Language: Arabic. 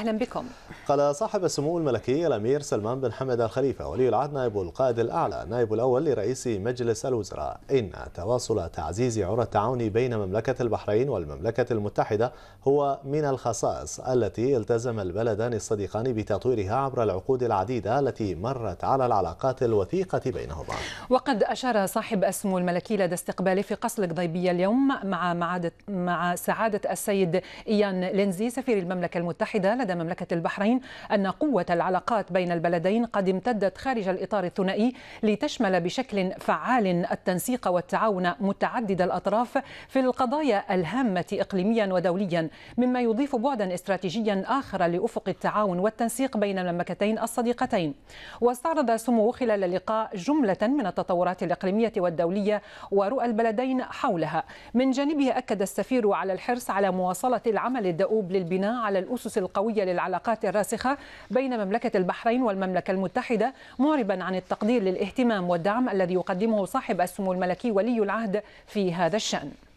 أهلا بكم قال صاحب السمو الملكي الأمير سلمان بن حمد الخليفة ولي العهد نائب القائد الأعلى النائب الأول لرئيس مجلس الوزراء إن تواصل تعزيز عرى التعاون بين مملكة البحرين والمملكة المتحدة هو من الخصائص التي التزم البلدان الصديقان بتطويرها عبر العقود العديدة التي مرت على العلاقات الوثيقة بينهما وقد أشار صاحب السمو الملكي لدى استقباله في قصر القضيبية اليوم مع, مع سعادة السيد إيان لينزي سفير المملكة المتحدة لدى أكد مملكة البحرين أن قوة العلاقات بين البلدين قد امتدت خارج الإطار الثنائي لتشمل بشكل فعال التنسيق والتعاون متعدد الأطراف في القضايا الهامة إقليميا ودوليا مما يضيف بعدا استراتيجيا آخر لأفق التعاون والتنسيق بين المملكتين الصديقتين واستعرض سمو خلال اللقاء جملة من التطورات الإقليمية والدولية ورؤى البلدين حولها من جانبه أكد السفير على الحرص على مواصلة العمل الدؤوب للبناء على الأسس القوية الدوليه للعلاقات الراسخة بين مملكة البحرين والمملكة المتحدة معربا عن التقدير للاهتمام والدعم الذي يقدمه صاحب السمو الملكي ولي العهد في هذا الشأن